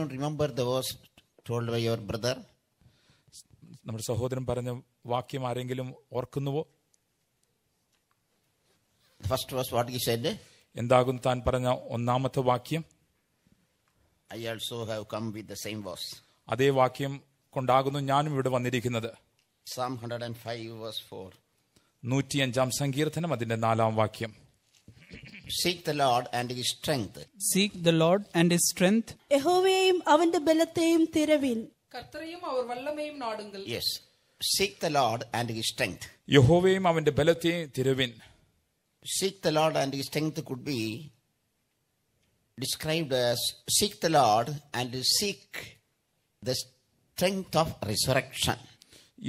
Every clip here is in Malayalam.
you remember the verse told by your brother? നമ്മുടെ സഹോദരൻ പറഞ്ഞ വാക്യം ആരെങ്കിലും ഓർക്കുന്നുവോ first was what he said എന്താകും താൻ പറഞ്ഞ ഒന്നാമത്തെ വാക്യം I also have come with the same was അതേ വാക്യം കൊണ്ടാകുന്നു ഞാനും ഇവിടെ വന്നിരിക്കുന്നത് psalm hundred and five was four നൂറ്റിയഞ്ചാം സങ്കീർത്തനം അതിന്റെ നാലാം വാക്യം Seek the Lord and His strength. Seek the Lord and His strength. യഹോവയെയും അവന്റെ ബലത്തെയും തിരവിൻ കർത്തരെയും അവർ വല്ലമയും നാടുങ്ങൾ Yes. Seek the Lord and His strength. യഹോവയും അവന്റെ ബലത്തെയും തിരവിൻ Seek the Lord and His strength could be described as seek the Lord and seek the strength of resurrection.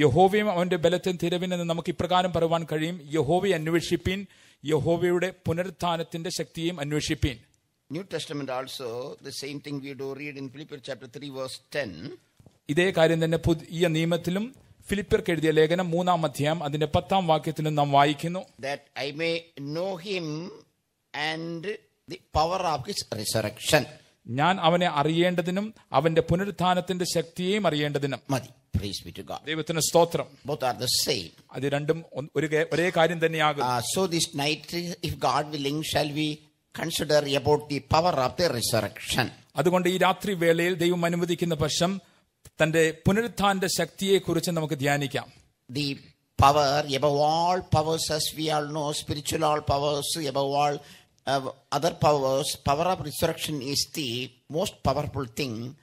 യഹോവയും അവന്റെ ബലത്തെയും തിരവിൻ എന്ന് നമുക്ക് ഇപ്രകാരം പറയുവാൻ കഴിയും യഹോവയെ അന്വേഷിപ്പിൻ യഹോവയുടെ പുനരുത്ഥാനത്തിന്റെ ശക്തിയും അന്വേഷിപ്പീൻ new testament also the same thing we do read in Philippians chapter 3 verse 10. ഇതേ കാര്യം തന്നെ പുതിയ നിയമത്തിലും ഫിലിപ്പിയർക്ക് എഴുതിയ ലേഖനം മൂന്നാം അധ്യായം അതിന്റെ പത്താം വാക്യത്തിലും നാം വായിക്കുന്നു That I may know him and the power of his resurrection. ഞാൻ അവനെ അറിയേണ്ടതിനും അവന്റെ പുനരുത്ഥാനത്തിന്റെ ശക്തിയെയും അറിയേണ്ടതിനും മതി Praise be to God. Both are the same. Uh, so this night, if God willing, shall we consider about the power of the resurrection? The power above all powers, as we all know, spiritual all powers above all uh, other powers, power of resurrection is the most powerful thing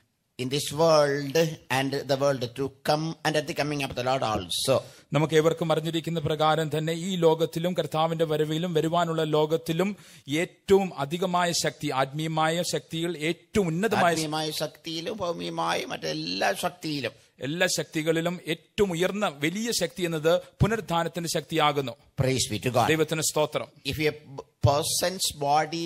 in this world and the world to come and at the coming of the Lord also. നമുക്ക് ഏവർക്കും അറിഞ്ഞിരിക്കുന്ന പ്രകാരം തന്നെ ഈ ലോകത്തിലും കർത്താവിന്റെ വരവിലും വരുവാനുള്ള ലോകത്തിലും ഏറ്റവും അധികമായ ശക്തി ആത്മീയമായ ശക്തിയിൽ ഏറ്റവും ഉന്നതമായ ശക്തിയിലും ഭൗമികമായ മറ്റെല്ലാ ശക്തിയിലും എല്ലാ ശക്തികളിലും ഏറ്റവും ഉയർന്ന വലിയ ശക്തി എന്നത് പുനരുദ്ധാനത്തിന്റെ ശക്തിയാകുന്നു ദൈവത്തിന് സ്തോത്രം if a person's body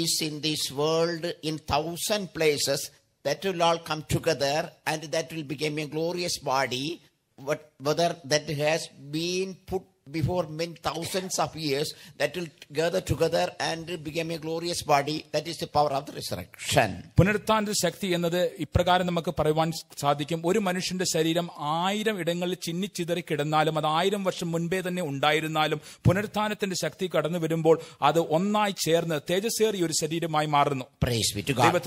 is in this world in thousand places that will all come together and that will become a glorious body, but whether that has been put before many thousands of years that will gather together and become a glorious body that is the power of the resurrection punarutthanathinte shakti ennathu ipragaram namakku parayan sadhikkum oru manushinte shariram aayiram idangalil chinni chidari kidannalum adu aayiram varsham munbe thanne undayirunnalum punarutthanathinte shakti kadannu varumbol adu onnai chernu tejaseri oru shariramayi maarunu praise be to god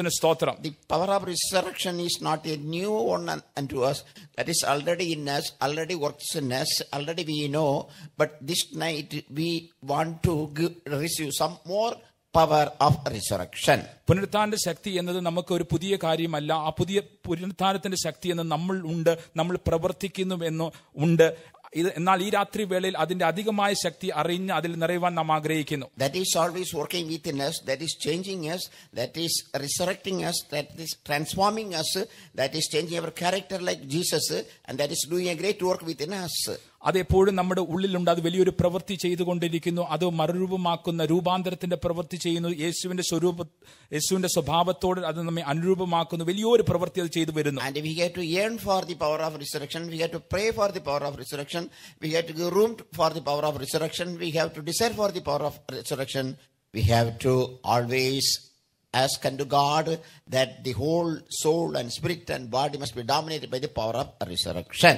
the power of resurrection is not a new one unto us that is already in us already works in us already we know But this night we want to give, receive some more power of resurrection പുനരുത്ഥാനത്തിന്റെ ശക്തി എന്നത് നമുക്ക് ഒരു പുതിയ കാര്യമല്ല ആ പുതിയ പുനരുത്ഥാനത്തിന്റെ ശക്തി എന്ന് നമ്മൾ ഉണ്ട് നമ്മൾ പ്രവർത്തിക്കുന്നു എന്ന് ഉണ്ട് ഇത് എന്നാൽ ഈ രാത്രി വേളയിൽ അതിന്റെ അധികമായ ശക്തി അറിഞ്ഞ് അതിൽ നിറയുവാൻ നാം ആഗ്രഹിക്കുന്നു that is always working within us that is changing us that is resurrecting us that is transforming us that is changing our character like Jesus and that is doing a great work within us അതെപ്പോഴും നമ്മുടെ ഉള്ളിലുണ്ട് അത് വലിയൊരു പ്രവൃത്തി ചെയ്തുകൊണ്ടിരിക്കുന്നു അത് മറുരൂപമാക്കുന്ന രൂപാന്തരത്തിന്റെ പ്രവൃത്തി ചെയ്യുന്നു യേശുവിന്റെ സ്വരൂപ യേശുവിന്റെ സ്വഭാവത്തോട് അത് നമ്മെ അനുരൂപമാക്കുന്നു വലിയൊരു പ്രവൃത്തി അത് ചെയ്തു വരുന്നു And we have to yearn for the power of resurrection, we have to pray for the power of resurrection, we have to for the power of resurrection, we have to desire for the power of resurrection, we have to always ask unto God that the whole soul and spirit and body must be dominated by the power of resurrection.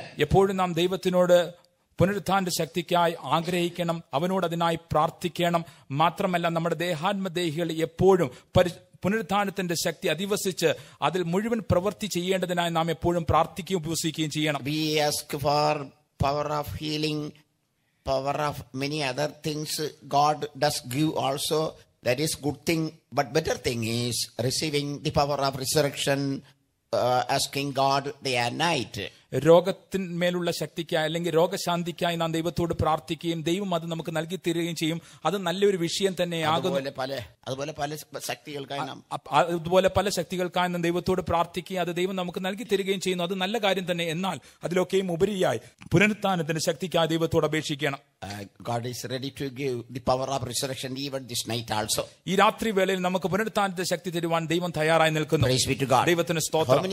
പുനരുത്ഥാന്റെ ശക്തിക്കായി ആഗ്രഹിക്കണം അവനോട് അതിനായി പ്രാർത്ഥിക്കണം മാത്രമല്ല നമ്മുടെ ദേഹാത്മദേഹികൾ എപ്പോഴും പരി പുനരുത്ഥാനത്തിന്റെ ശക്തി അധിവസിച്ച് അതിൽ മുഴുവൻ പ്രവൃത്തി ചെയ്യേണ്ടതിനായി നാം എപ്പോഴും പ്രാർത്ഥിക്കുകയും ഉപയോഗിക്കുകയും ചെയ്യണം we ask for power of healing power of many other things God does give also that is good thing but better thing is receiving the power of resurrection asking God the night രോഗത്തിന്മേലുള്ള ശക്തിക്കായി അല്ലെങ്കിൽ രോഗശാന്തിക്കായി നാം ദൈവത്തോട് പ്രാർത്ഥിക്കുകയും ദൈവം അത് നമുക്ക് നൽകി തരികയും ചെയ്യും അത് നല്ലൊരു വിഷയം തന്നെയാകും അതുപോലെ പല ശക്തികൾക്കായി അതുപോലെ പല നാം ദൈവത്തോട് പ്രാർത്ഥിക്കുകയും അത് ദൈവം നമുക്ക് നൽകി തരികയും ചെയ്യുന്നു അത് നല്ല കാര്യം തന്നെ എന്നാൽ അതിലൊക്കെയും ഉപരിയായി പുനരുത്ഥാനത്തിന്റെ ശക്തിക്കായി ദൈവത്തോട് അപേക്ഷിക്കണം uh, God is ready to give the power of resurrection even this night also. ഈ രാത്രി വേളയിൽ നമുക്ക് പുനരുത്ഥാനത്തെ ശക്തി തരുവാൻ ദൈവം തയ്യാറായി നിൽക്കുന്നു ദൈവത്തിന് സ്തോത്രം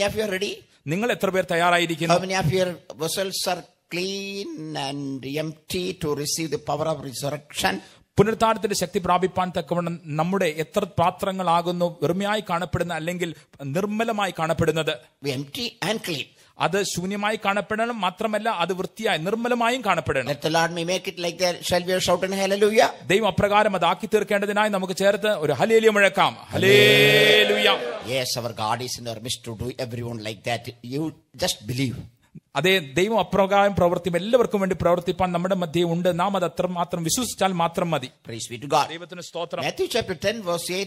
നിങ്ങൾ എത്ര പേർ തയ്യാറായിരിക്കുന്നു many of your vessels are clean and empty to receive the power of resurrection? പുനരുദ്ധാനത്തിന്റെ ശക്തി പ്രാപിപ്പാൻ തക്കവണ്ണം നമ്മുടെ എത്ര പാത്രങ്ങളാകുന്നു വെറുമയായി കാണപ്പെടുന്ന അല്ലെങ്കിൽ നിർമ്മലമായി കാണപ്പെടുന്നത് അത് ശൂന്യമായി കാണപ്പെടണം മാത്രമല്ല അത് വൃത്തിയായി നിർമ്മലമായും കാണപ്പെടണം ദൈവം അപ്രകാരം അത് ആക്കി തീർക്കേണ്ടതിനായി നമുക്ക് ചേർത്ത് ഒരു ഹലേലിയ മുഴക്കാം ഹലേലുയ Yes, our God is in our midst to do everyone like that. You just believe. അതേ ദൈവം അപ്രകാരം പ്രവർത്തി എല്ലാവർക്കും വേണ്ടി പ്രവർത്തിപ്പാൻ നമ്മുടെ മധ്യ ഉണ്ട് നാം അത് അത്ര മാത്രം വിശ്വസിച്ചാൽ മാത്രം മതി സ്തോത്രം uh,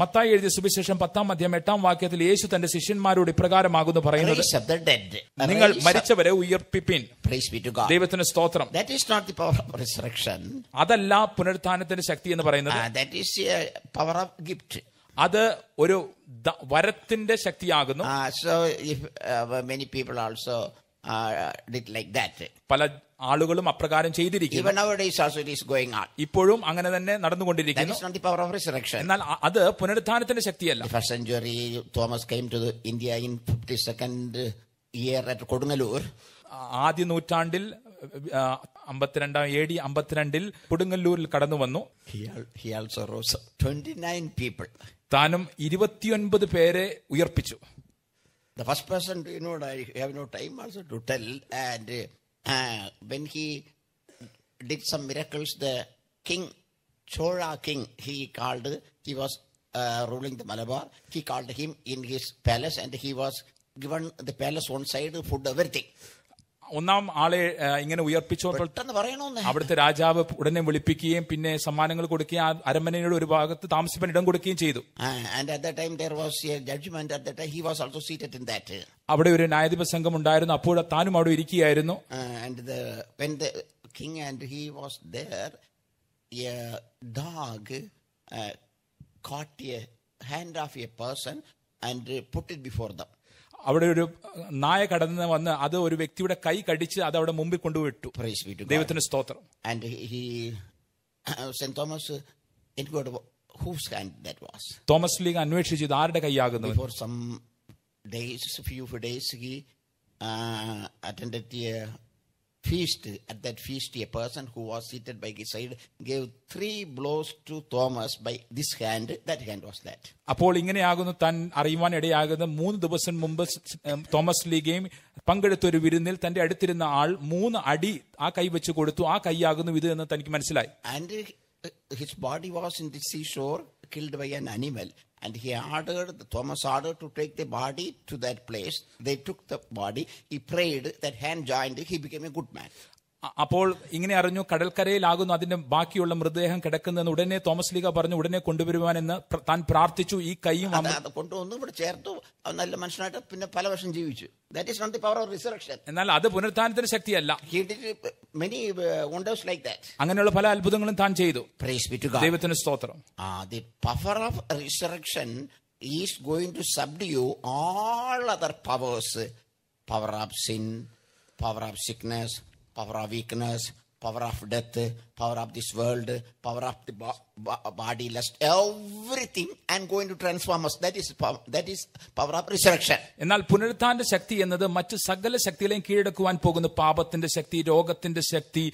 മത്തായി എഴുതിയ സുവിശേഷം പത്താം അധ്യായം എട്ടാം വാക്യത്തിൽ യേശു തന്റെ ശിഷ്യന്മാരോട് ഇപ്രകാരമാകുന്നു പറയുന്നത് നിങ്ങൾ മരിച്ചവരെ ഉയർപ്പിപ്പിൻ ദൈവത്തിന് സ്തോത്രം that is not the power of resurrection അതല്ല പുനരുത്ഥാനത്തിന്റെ ശക്തി എന്ന് പറയുന്നത് that is power of gift അത് ഒരു വരത്തിന്റെ ശക്തിയാകുന്നു so if many people also did like that പല ആളുകളും അപ്രകാരം ചെയ്തിരിക്കുന്നു ഇപ്പോഴും അങ്ങനെ തന്നെ നടന്നുകൊണ്ടിരിക്കുന്നു എന്നാൽ അത് പുനരുദ്ധാനത്തിന്റെ ശക്തിയല്ല century Thomas came to India in fifty year at Kodungallur ആദ്യ നൂറ്റാണ്ടിൽ അമ്പത്തിരണ്ടാം എ ഡി അമ്പത്തിരണ്ടിൽ കൊടുങ്ങല്ലൂരിൽ കടന്നു വന്നു താനും ഇരുപത്തിയൊൻപത് പേരെ ഉയർപ്പിച്ചു The first person, you know, I have no time also to tell. And uh, when he did some miracles, the king, Chola king, he called, he was uh, ruling the Malabar. He called him in his palace and he was given the palace one side, food, everything. ഒന്നാം ആളെ ഇങ്ങനെ ഉയർപ്പിച്ചു അവിടുത്തെ രാജാവ് ഉടനെ വിളിപ്പിക്കുകയും പിന്നെ സമ്മാനങ്ങൾ കൊടുക്കുകയും അരമനയുടെ ഒരു ഭാഗത്ത് താമസിപ്പൻ ഇടം കൊടുക്കുകയും ചെയ്തു അവിടെ ഒരു ന്യായാധിപ സംഘം ഉണ്ടായിരുന്നു അപ്പോൾ താനും അവിടെ ഇരിക്കുകയായിരുന്നു king and he was there a dog uh, caught a hand of a person and put it before them അവിടെ ഒരു നായ കടന്ന് വന്ന് അത് ഒരു വ്യക്തിയുടെ കൈ കടിച്ച് അത് അവിടെ മുമ്പിൽ കൊണ്ടുവിട്ടു ദൈവത്തിന് സ്തോത്രം ആൻഡ് തോമസ് uh, തോമസ് ലീഗ് അന്വേഷിച്ചു ഇത് ആരുടെ കൈയാകുന്നു before some days few days he attended feast, at that feast, a person who was seated by his side gave three blows to Thomas by this hand, that hand was that. അപ്പോൾ ഇങ്ങനെയാകുന്നു താൻ അറിയുവാൻ ഇടയാകുന്ന മൂന്ന് ദിവസം മുമ്പ് തോമസ് ലീഗയും പങ്കെടുത്ത ഒരു വിരുന്നിൽ തന്റെ അടുത്തിരുന്ന ആൾ മൂന്ന് അടി ആ കൈ വെച്ച് കൊടുത്തു ആ കൈയാകുന്നു ഇത് എന്ന് തനിക്ക് മനസ്സിലായി and his body was in the sea shore killed by an animal And he ordered, Thomas ordered to take the body to that place. They took the body. He prayed, that hand joined, he became a good man. അപ്പോൾ ഇങ്ങനെ അറിഞ്ഞു കടൽക്കരയിലാകുന്നു അതിന്റെ ബാക്കിയുള്ള മൃതദേഹം കിടക്കുന്നതെന്ന് ഉടനെ തോമസ് ലീഗ പറഞ്ഞു ഉടനെ കൊണ്ടുവരുവാനെന്ന് താൻ പ്രാർത്ഥിച്ചു ഈ കൈയും കൊണ്ടുവന്നു ഇവിടെ ചേർത്തു നല്ല മനുഷ്യനായിട്ട് പിന്നെ പല വർഷം ജീവിച്ചു that is not the power of resurrection എന്നാൽ അത് പുനരുത്ഥാനത്തിന്റെ ശക്തിയല്ല മെനി വണ്ടേഴ്സ് ലൈക്ക് ദാറ്റ് അങ്ങനെയുള്ള പല അത്ഭുതങ്ങളും താൻ ചെയ്തു പ്രൈസ് ബി ടു ഗോഡ് ദൈവത്തിന് സ്തോത്രം ആ the power of resurrection is going to subdue all other powers power of sin power of sickness power of weakness power of death power of this world power of the body lust everything and going to transform us that is that is power of resurrection എന്നാൽ പുനരുത്ഥാന്റെ ശക്തി എന്നത് മറ്റ് സകല ശക്തികളെയും കീഴടക്കുവാൻ പോകുന്ന പാപത്തിന്റെ ശക്തി രോഗത്തിന്റെ ശക്തി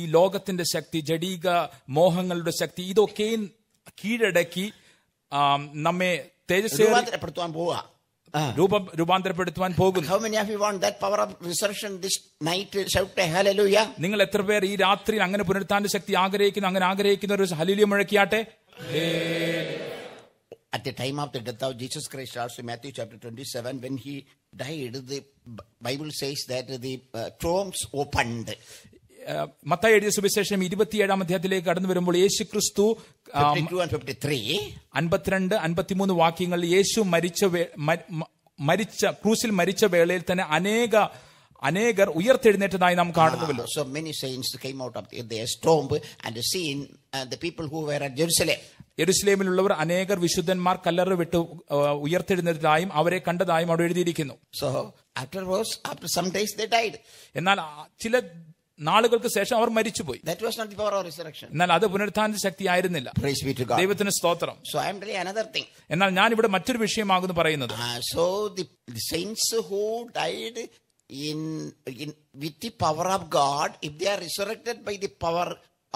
ഈ ലോകത്തിന്റെ ശക്തി ജഡീക മോഹങ്ങളുടെ ശക്തി ഇതൊക്കെയും കീഴടക്കി നമ്മെ തേജസ് രൂപാന്തരപ്പെടുത്തുവാൻ പോവുക രൂപം രൂപാന്തരപ്പെടുത്തുവാൻ പോകുന്നു How many of you want that power of resurrection this night? Shout a hallelujah. നിങ്ങൾ എത്ര പേർ ഈ രാത്രി അങ്ങനെ പുനരുത്ഥാന്റെ ശക്തി ആഗ്രഹിക്കുന്നു അങ്ങനെ ആഗ്രഹിക്കുന്ന ഒരു ഹലിലിയ മുഴക്കിയാട്ടെ At the time of the death of Jesus Christ, also Matthew chapter 27, when he died, the Bible says that the uh, tombs opened. മത്ത എഴുതിയ സുവിശേഷം ഇരുപത്തിയേഴാം അധ്യായത്തിലേക്ക് കടന്നു വരുമ്പോൾ യേശു ക്രിസ്തു അൻപത്തിരണ്ട് അൻപത്തിമൂന്ന് വാക്യങ്ങൾ യേശു മരിച്ച മരിച്ച ക്രൂസിൽ മരിച്ച വേളയിൽ തന്നെ അനേക അനേകർ ഉയർത്തെഴുന്നേറ്റതായി നാം കാണുന്നുവല്ലോ സോ ah, uh, അനേകർ വിശുദ്ധന്മാർ കല്ലറ് വിട്ട് ഉയർത്തെഴുന്നേറ്റതായും അവരെ കണ്ടതായും അവിടെ എഴുതിയിരിക്കുന്നു സോ എന്നാൽ ചില നാളുകൾക്ക് ശേഷം അവർ മരിച്ചുപോയി എന്നാൽ അത് പുനരുദ്ധാന ശക്തി ആയിരുന്നില്ല ദൈവത്തിന് സ്തോത്രം സോ ഐ എന്നാൽ ഞാൻ ഇവിടെ മറ്റൊരു വിഷയമാകുന്നു പറയുന്നത് so thence who died in with the power of God if they are resurrected by the power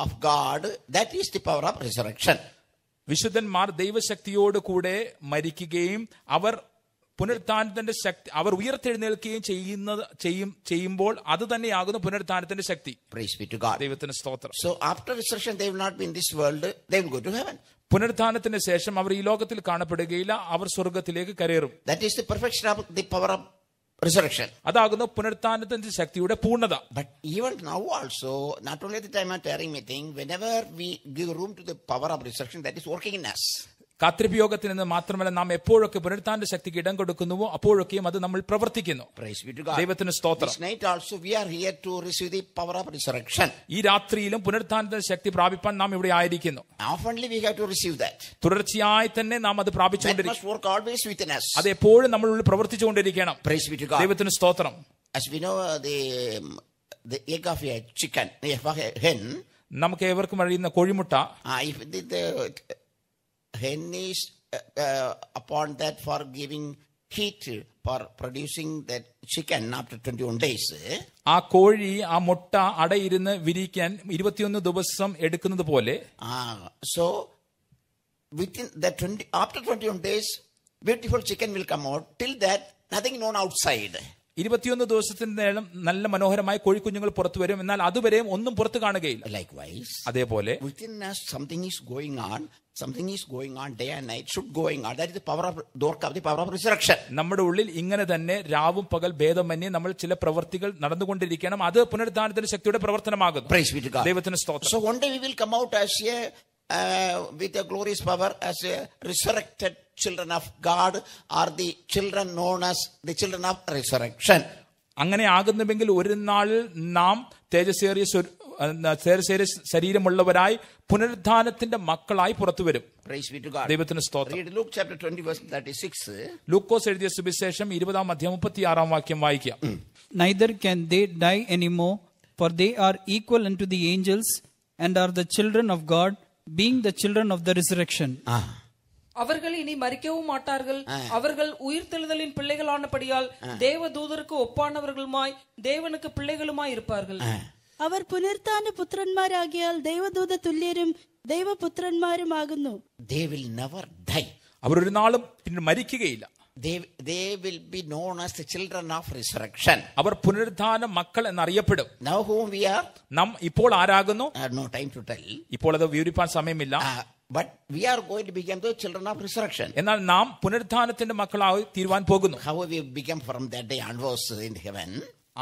of God that is the power of resurrection വിശുദ്ധന്മാർ ദൈവശക്തിയോട് കൂടെ മരിക്കുകയും അവർ പുനരുത്ഥാനത്തിന്റെ ശക്തി അവർ ഉയർത്തെഴുന്നേൽക്കുകയും ചെയ്യുന്നത് ചെയ്യും ചെയ്യുമ്പോൾ അത് തന്നെയാകുന്നു പുനരുത്ഥാനത്തിന്റെ ശക്തി ദൈവത്തിന് സ്തോത്രം സോ ആഫ്റ്റർ പുനരുത്ഥാനത്തിന് ശേഷം അവർ ഈ ലോകത്തിൽ കാണപ്പെടുകയില്ല അവർ സ്വർഗത്തിലേക്ക് കരയറും അതാകുന്നു പുനരുത്ഥാനത്തിന്റെ ശക്തിയുടെ പൂർണ്ണത but even now also not only the are tarrying meeting whenever we give room to the power of resurrection that is working in us കത്രിപയോഗത്തിൽ നിന്ന് മാത്രമല്ല നാം എപ്പോഴൊക്കെ പുനരുത്താന്റെ ശക്തിക്ക് ഇടം കൊടുക്കുന്നുവോ അപ്പോഴൊക്കെയും അത് നമ്മൾ പ്രവർത്തിക്കുന്നു ദൈവത്തിന് സ്തോത്രം ഈ രാത്രിയിലും പുനരുത്താന്റെ ശക്തി പ്രാപിപ്പാൻ നാം ഇവിടെ ആയിരിക്കുന്നു തുടർച്ചയായി തന്നെ നാം അത് പ്രാപിച്ചുകൊണ്ടിരിക്കും അത് എപ്പോഴും നമ്മൾ ഉള്ളിൽ പ്രവർത്തിച്ചുകൊണ്ടിരിക്കണം ദൈവത്തിന് സ്തോത്രം As we know, the, the egg of a chicken, a hen, നമുക്ക് ഏവർക്കും അറിയുന്ന കോഴിമുട്ട hen is uh, upon that for giving heat for producing that chicken after 21 days. ആ കോഴി ആ മുട്ട അടയിരുന്ന് വിരിക്കാൻ ഇരുപത്തിയൊന്ന് ദിവസം എടുക്കുന്നത് പോലെ so within after twenty one days beautiful chicken will come out till that nothing none outside ഇരുപത്തിയൊന്ന് ദിവസത്തിന് നേരം നല്ല മനോഹരമായി കോഴിക്കുഞ്ഞുങ്ങൾ പുറത്തു വരും എന്നാൽ അതുവരെയും ഒന്നും പുറത്തു കാണുകയില്ല Likewise, അതേപോലെ within us something is going on, something is going on day and night, should going on. That is the power of Dorka, the power of resurrection. നമ്മുടെ ഉള്ളിൽ ഇങ്ങനെ തന്നെ രാവും പകൽ ഭേദമന്യേ നമ്മൾ ചില പ്രവർത്തികൾ നടന്നുകൊണ്ടിരിക്കണം അത് പുനരുദ്ധാനത്തിന്റെ ശക്തിയുടെ പ്രവർത്തനമാകുന്നു Praise be to God. ദൈവത്തിന് സ്തോത്രം So one day we will come out as a uh, with a glorious power as a resurrected children of God are the children known as the children of resurrection. അങ്ങനെ ആകുന്നുവെങ്കിൽ ഒരു നാൾ നാം തേജസ്സേറിയ തേജസ്സേറിയ ശരീരമുള്ളവരായി പുനരുദ്ധാനത്തിന്റെ മക്കളായി പുറത്തു വരും ദൈവത്തിന് ലൂക്കോസ് എഴുതിയ സുവിശേഷം ഇരുപതാം അധ്യായം മുപ്പത്തി ആറാം വാക്യം വായിക്കുക neither can they die anymore for they are equal to the angels and are the children of God being the children of the resurrection அவர்கள் இனி மறிக்கவும் மாட்டார்கள் அவர்கள் உயிர்த்தெழுதலின் பிள்ளைகளானபடியால் தேவ தூதருக்கு ஒப்பானவர்களுமாய் தேவனுக்கு பிள்ளைகளுமாய் இருப்பார்கள் അവർ പുനർത്താന്റെ പുത്രന്മാരാകിയാൽ ദൈവദൂത തുല്യരും ദൈവപുത്രന്മാരുമാകുന്നു അവർ ഒരു നാളും പിന്നെ മരിക്കുകയില്ല they, they will be known as the children of resurrection. Our പുനരുത്ഥാന makkal എന്നറിയപ്പെടും Now whom we are, Nam ഇപ്പോൾ ആരാകുന്നു I no time to tell. ഇപ്പോൾ അത് വിവരിപ്പാൻ സമയമില്ല Uh, but we are going to become the children of resurrection. എന്നാൽ നാം പുനരുത്ഥാനത്തിന്റെ മക്കളായി തീരുവാൻ പോകുന്നു How we become from that day onwards in heaven,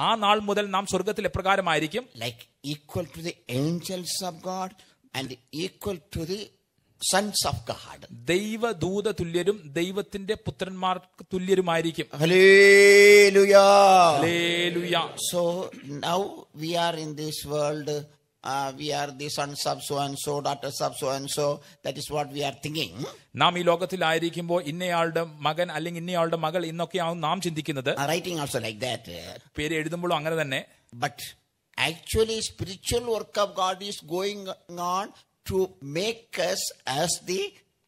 naal നാൾ മുതൽ നാം സ്വർഗത്തിൽ എപ്രകാരമായിരിക്കും like equal to the angels of God and equal to the sons of God ദൈവ ദൂത തുല്യരും ദൈവത്തിന്റെ പുത്രന്മാർക്ക് തുല്യരുമായിരിക്കും so now we are in this world നാം ഈ ലോകത്തിലായിരിക്കുമ്പോൾ ഇന്നയാളുടെ മകൻ അല്ലെങ്കിൽ ഇന്നയാളുടെ മകൾ ഇന്നൊക്കെയാവും നാം ചിന്തിക്കുന്നത് റൈറ്റിംഗ് ഓൾസോ ലൈക് ദാറ്റ് പേര് എഴുതുമ്പോഴും അങ്ങനെ തന്നെ but actually spiritual work of God is going on to make us the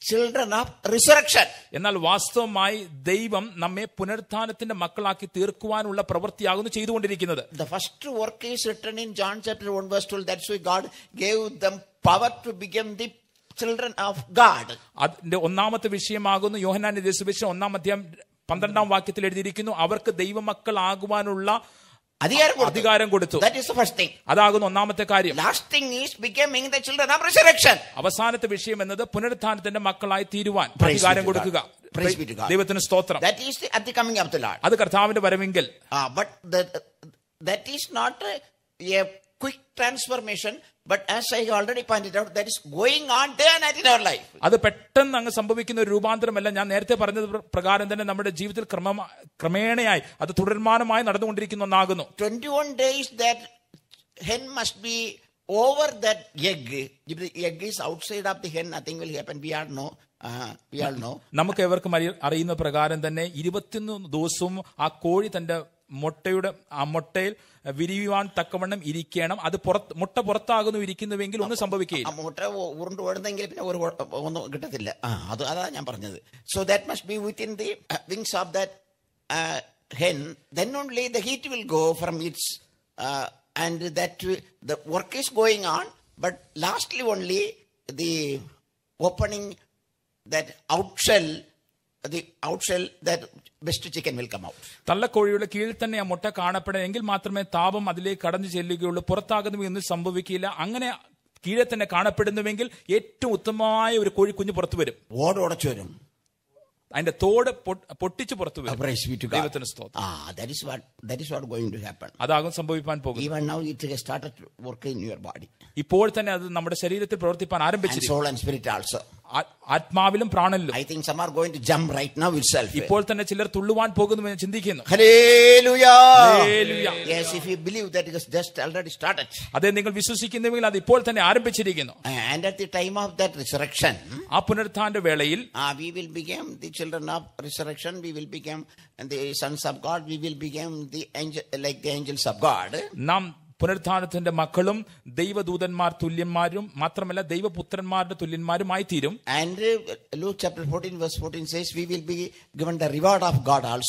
children of resurrection എന്നാൽ വാസ്തവമായി ദൈവം നമ്മെ പുനരുത്ഥാനത്തിന്റെ മക്കളാക്കി തീർക്കുവാനുള്ള പ്രവൃത്തിയാകുന്നു ചെയ്തുകൊണ്ടിരിക്കുന്നത് the first work is written in John chapter 1 verse 12 that's why God gave them power to become the children of God അതിന്റെ ഒന്നാമത്തെ വിഷയമാകുന്നു യോഹനാന്റെ ദേശവിശ ഒന്നാം അധ്യായം പന്ത്രണ്ടാം വാക്യത്തിൽ എഴുതിയിരിക്കുന്നു അവർക്ക് ദൈവമക്കൾ ആകുവാനുള്ള അധികാരം അധികാരം കൊടുത്തു അതാകുന്നു ഒന്നാമത്തെ കാര്യം അവസാനത്തെ വിഷയം എന്നത് പുനരുത്ഥാനത്തിന്റെ മക്കളായി തീരുവാൻ അധികാരം കൊടുക്കുക ദൈവത്തിന് സ്തോത്രം അത് കർത്താവിന്റെ വരവെങ്കിൽ ക്വിക്ക് ട്രാൻസ്ഫർമേഷൻ അത് പെട്ടെന്ന് അങ്ങ് സംഭവിക്കുന്ന ഒരു രൂപാന്തരമല്ല ഞാൻ നേരത്തെ പറഞ്ഞത് പ്രകാരം തന്നെ നമ്മുടെ ജീവിതത്തിൽ ക്രമ ക്രമേണയായി അത് തുടർമാനമായി നടന്നുകൊണ്ടിരിക്കുന്ന ഒന്നാകുന്നു twenty one days that hen must be over that egg if the egg is outside of the hen nothing will happen uh-huh, നമുക്ക് എവർക്കും അറിയുന്ന പ്രകാരം തന്നെ ഇരുപത്തിയൊന്ന് ദിവസവും ആ കോഴി തന്റെ മുട്ടയുടെ ആ മുട്ടയിൽ വിരിയുവാൻ തക്കവണ്ണം ഇരിക്കണം അത് പുറത്ത് മുട്ട പുറത്താകുന്നു ഇരിക്കുന്നുവെങ്കിൽ ഒന്നും സംഭവിക്കുകയില്ല മുട്ട ഉരുണ്ട് ഓടുന്നെങ്കിൽ പിന്നെ ഒരു ഒന്നും കിട്ടത്തില്ല അത് അതാണ് ഞാൻ പറഞ്ഞത് so that must be within the wings of that hen then only the heat will go from its and that the work is going on but lastly only the opening that out shell the outshell that best chicken will come out. തള്ളക്കോഴിയുടെ കീഴിൽ തന്നെ ആ മുട്ട കാണപ്പെടാൻ എങ്കിൽ മാത്രമേ താപം അതിലേക്ക് കടന്നു ചെല്ലുകയുള്ളൂ പുറത്താകുന്നു എന്ന് സംഭവിക്കില്ല അങ്ങനെ കീഴെ തന്നെ കാണപ്പെടുന്നുവെങ്കിൽ ഏറ്റവും ഉത്തമമായ ഒരു കോഴിക്കുഞ്ഞ് പുറത്തു വരും ഓട് ഉടച്ചു വരും അതിന്റെ തോട് പൊട്ടിച്ച് പുറത്തു വരും ദൈവത്തിന് സ്തോത്രം ah, അതാകും സംഭവിക്കാൻ പോകും ഇപ്പോൾ തന്നെ അത് നമ്മുടെ ശരീരത്തിൽ പ്രവർത്തിപ്പാൻ ആരംഭിച്ചു ആത്മാവിലും പ്രാണനിലും I think some are going to jump right now itself ഇപ്പോൾ തന്നെ ചിലർ തുള്ളുവാൻ പോകുന്നു എന്ന് ചിന്തിക്കുന്നു hallelujah hallelujah yes if you believe that it is just already started അതെ നിങ്ങൾ വിശ്വസിക്കുന്നുവെങ്കിൽ അത് ഇപ്പോൾ തന്നെ ആരംഭിച്ചിരിക്കുന്നു and at the time of that resurrection ആ പുനരുത്ഥാനത്തിന്റെ വേളയിൽ ആ we will become the children of resurrection we will become the sons of God we will become the Angel like the angels of God നാം പുനരുദ്ധാനത്തിന്റെ മക്കളും ദൈവദൂതന്മാർ തുല്യന്മാരും മാത്രമല്ല ദൈവപുത്രന്മാരുടെ തുല്യന്മാരുമായി തീരും ആൻഡ് ലൂക്ക് ചാപ്റ്റർ 14 14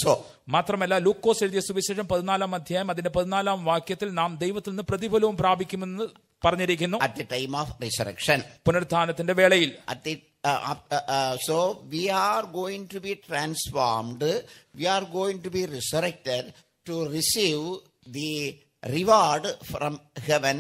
മാത്രമല്ല ലൂക്കോസ് എഴുതിയ സുവിശേഷം പതിനാലാം അധ്യായം അതിന്റെ പതിനാലാം വാക്യത്തിൽ നാം ദൈവത്തിൽ നിന്ന് പ്രതിഫലവും പ്രാപിക്കുമെന്ന് പറഞ്ഞിരിക്കുന്നു അറ്റ് ടൈം ഓഫ് റിസറക്ഷൻ വേളയിൽ so we are going to be transformed we are going to be resurrected to receive the reward from heaven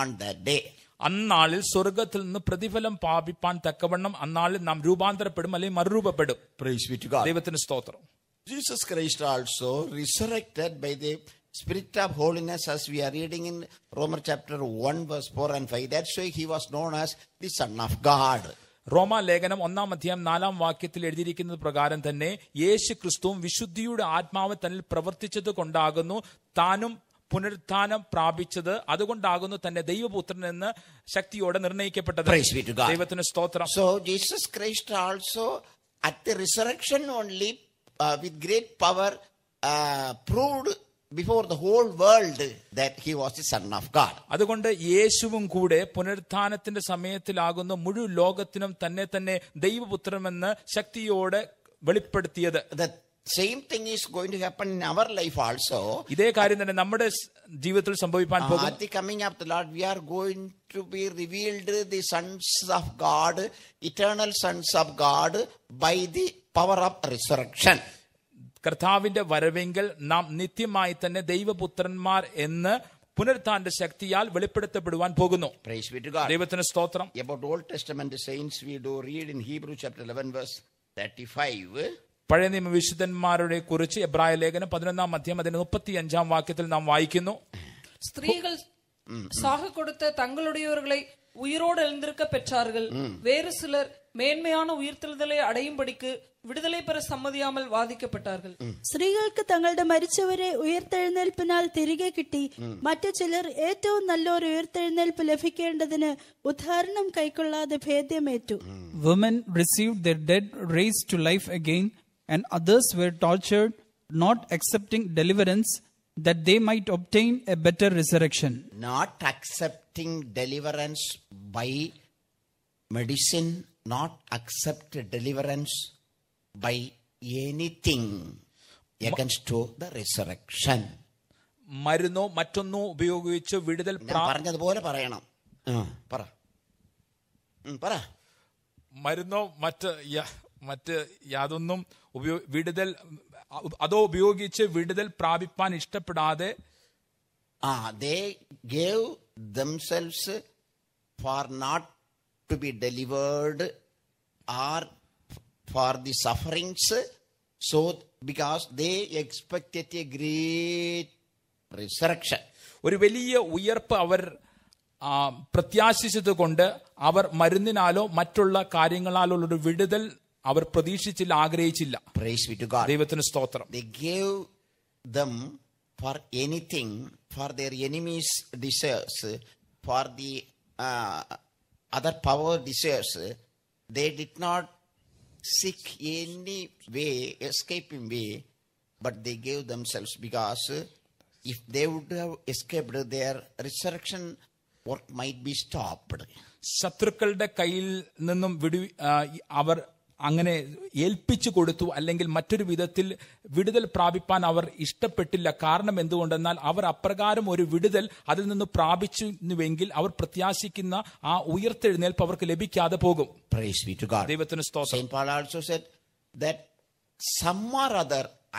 on that day. அன்னாலில் சொருகத்தில் இந்த பிரதிவலம் பாபிப்பான் தக்கவண்ணம் அன்னாலில் நாம் ரூபாந்தரப்படும் அலை மருபப்படும் Praise be to God. தேவத்தினு ச்தோத்திரும். Jesus Christ also resurrected by the spirit of holiness as we are reading in Romans chapter 1 verse 4 and 5. That's why he was known as the son of God. Roma leganam onna matiam nalam wakitil edirikin the pragaran thane, yeshi christum, vishuddiud atmavatanil pravartichatu kondagano, tanum പുനരുത്ഥാനം പ്രാപിച്ചത് അതുകൊണ്ടാകുന്നു തന്നെ ദൈവപുത്രൻ എന്ന് ശക്തിയോടെ നിർണയിക്കപ്പെട്ടത് ദൈവത്തിന് സ്തോത്രം so Jesus Christ also at the resurrection only with great power proved before the whole world that he was the son of God അതുകൊണ്ട് യേശുവും കൂടെ പുനരുത്ഥാനത്തിന്റെ സമയത്തിലാകുന്ന മുഴുവൻ ലോകത്തിനും തന്നെ തന്നെ ദൈവപുത്രമെന്ന് ശക്തിയോടെ വെളിപ്പെടുത്തിയത് same thing is going to happen in our life also. At ah, the coming of the Lord, we are going to be revealed the sons of God, eternal sons of God, by the power of resurrection. കർത്താവിന്റെ വരവെങ്കിൽ നാം saints we do read in Hebrew chapter eleven, verse thirty-five. പഴയ നിയമ വിശുദ്ധന്മാരുടെ കുറിച്ച് എബ്രായ ലേഖനം പതിനൊന്നാം അധ്യായം അതിന്റെ മുപ്പത്തി അഞ്ചാം വാക്യത്തിൽ നാം വായിക്കുന്നു സ്ത്രീകൾ സാഹ കൊടുത്ത തങ്ങളുടേയവർകളെ ഉയരോട് எழுந்திருக்க பெற்றார்கள் വേറെ ചിലർ മേന്മയാണ് ഉയർത്തലുകളെ അടയുംപടിക്ക് വിടുതലെ പെറ സമ്മതിയാമൽ വാദിക്കപ്പെട്ടാർകൾ സ്ത്രീകൾക്ക് തങ്ങളുടെ മരിച്ചവരെ ഉയർത്തെഴുന്നേൽപ്പിനാൽ തിരികെ കിട്ടി മറ്റു ചിലർ ഏറ്റവും നല്ലൊരു ഉയർത്തെഴുന്നേൽപ്പ് ലഭിക്കേണ്ടതിന് ഉദാഹരണം കൈക്കൊള്ളാതെ ഭേദ്യമേറ്റു woman receive the dead raise to life again and others were tortured, not accepting deliverance that they might obtain a better resurrection. Not accepting deliverance by medicine, not accept deliverance by anything against to the resurrection. മരുന്നോ മറ്റൊന്നോ ഉപയോഗിച്ച് വിടുതൽ പറഞ്ഞതുപോലെ പറയണം പറ മരുന്നോ മറ്റ് മറ്റ് യാതൊന്നും ഉപയോ വിടുതൽ അതോ ഉപയോഗിച്ച് വിടുതൽ പ്രാപിപ്പാൻ ഇഷ്ടപ്പെടാതെ ആ they gave themselves for not to be delivered are for the sufferings so because they expected a great resurrection ഒരു വലിയ ഉയർപ്പ് അവർ പ്രത്യാശിച്ചത് കൊണ്ട് അവർ മരുന്നിനാലോ മറ്റുള്ള കാര്യങ്ങളാലോ ഒരു വിടുതൽ അവർ പ്രതീക്ഷിച്ചില്ല ആഗ്രഹിച്ചില്ല പ്രൈസ് ബി ടു ഗോഡ് ദൈവത്തിന് സ്തോത്രം they gave them for anything for their enemies desires for the other power desires they did not seek any way escaping way but they gave themselves because if they would have escaped their resurrection work might be stopped ശത്രുക്കളുടെ കയ്യിൽ നിന്നും വിടു അവർ അങ്ങനെ ഏൽപ്പിച്ചു കൊടുത്തു അല്ലെങ്കിൽ മറ്റൊരു വിധത്തിൽ വിടുതൽ പ്രാപിപ്പാൻ അവർ ഇഷ്ടപ്പെട്ടില്ല കാരണം എന്തുകൊണ്ടെന്നാൽ അവർ അപ്രകാരം ഒരു വിടുതൽ അതിൽ നിന്ന് പ്രാപിച്ചുവെങ്കിൽ അവർ പ്രത്യാശിക്കുന്ന ആ ഉയർത്തെഴുന്നേൽപ്പ് അവർക്ക് ലഭിക്കാതെ പോകും ദൈവത്തിന് സ്തോത്രം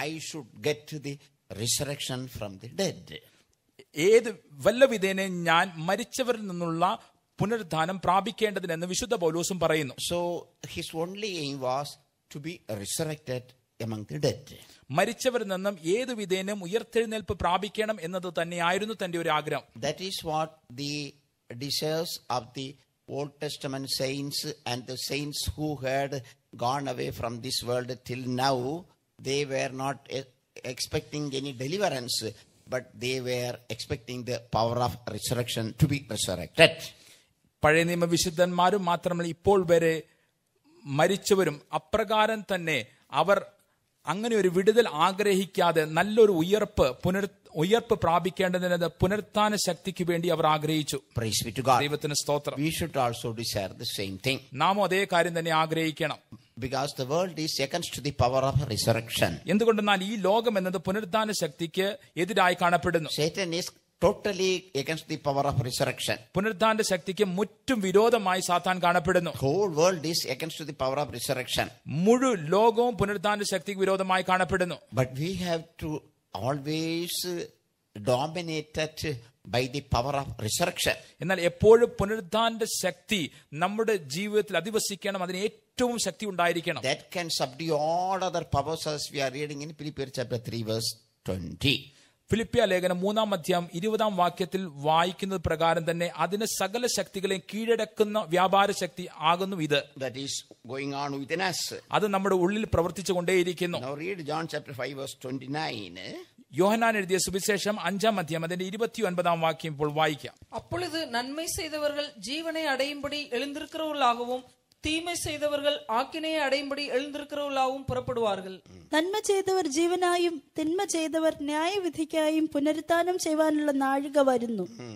I should get the resurrection from the dead ഏത് വല്ല വിധേനെ ഞാൻ മരിച്ചവരിൽ നിന്നുള്ള പുനരുദ്ധാനം പ്രാപിക്കേണ്ടതിനെന്ന് വിശുദ്ധ പൗലോസും പറയുന്നു so his only aim was to be resurrected among the dead. മരിച്ചവരിൽ നിന്നും ഏത് വിധേനം ഉയർത്തെഴുന്നേൽപ്പ് പ്രാപിക്കണം എന്നത് തന്നെയായിരുന്നു തന്റെ ഒരു ആഗ്രഹം that is what the desires of the old testament saints and the saints who had gone away from this world till now they were not expecting any deliverance but they were expecting the power of resurrection to be resurrected പഴയ നിയമ വിശുദ്ധന്മാരും മാത്രമല്ല ഇപ്പോൾ വരെ മരിച്ചവരും അപ്രകാരം തന്നെ അവർ അങ്ങനെ ഒരു വിടുതൽ ആഗ്രഹിക്കാതെ നല്ലൊരു ഉയർപ്പ് പുനർ ഉയർപ്പ് പ്രാപിക്കേണ്ടതിന് പുനർത്താന ശക്തിക്ക് വേണ്ടി അവർ ആഗ്രഹിച്ചു ദൈവത്തിന് സ്തോത്രം we should also share the same thing നാം അതേ കാര്യം തന്നെ ആഗ്രഹിക്കണം because the world is second to the power of resurrection എന്തുകൊണ്ടെന്നാൽ ഈ ലോകം എന്നത് പുനരുദ്ധാന ശക്തിക്ക് എതിരായി കാണപ്പെടുന്നു is totally against the power of resurrection പുനരുദ്ധാന്റെ ശക്തിക്ക് മുറ്റും വിരോധമായി സാത്താൻ കാണപ്പെടുന്നു whole world is against the power of resurrection മുഴു ലോകവും പുനരുദ്ധാന്റെ ശക്തിക്ക് വിരോധമായി കാണപ്പെടുന്നു but we have to always dominated by the power of resurrection എന്നാൽ എപ്പോഴും പുനരുദ്ധാന്റെ ശക്തി നമ്മുടെ ജീവിതത്തിൽ അധിവസിക്കണം അതിന് ഏറ്റവും ശക്തി ഉണ്ടായിരിക്കണം that can subdue all other powers as we are reading in ഫിലിപ്പിയർ ചാപ്റ്റർ 3 വേഴ്സ് 20 ഫിലിപ്പിയ ലേഖനം മൂന്നാം അധ്യായം ഇരുപതാം വാക്യത്തിൽ വായിക്കുന്നത് പ്രകാരം തന്നെ അതിന് സകല ശക്തികളെ കീഴടക്കുന്ന വ്യാപാര ശക്തി ആകുന്നു ഇത് അത് നമ്മുടെ ഉള്ളിൽ പ്രവർത്തിച്ചു കൊണ്ടേയിരിക്കുന്നു യോഹനാൻ എഴുതിയ സുവിശേഷം അഞ്ചാം മധ്യം അതിന്റെ ഇരുപത്തി ഒൻപതാം വാക്യം ഇപ്പോൾ വായിക്കാം അപ്പോൾ ഇത് നന്മ ചെയ്തവർ ജീവനെ അടയുംപടി എഴുന്നിരിക്കവர்களாகவும் தீமை செய்தவர்கள் அடையும்படி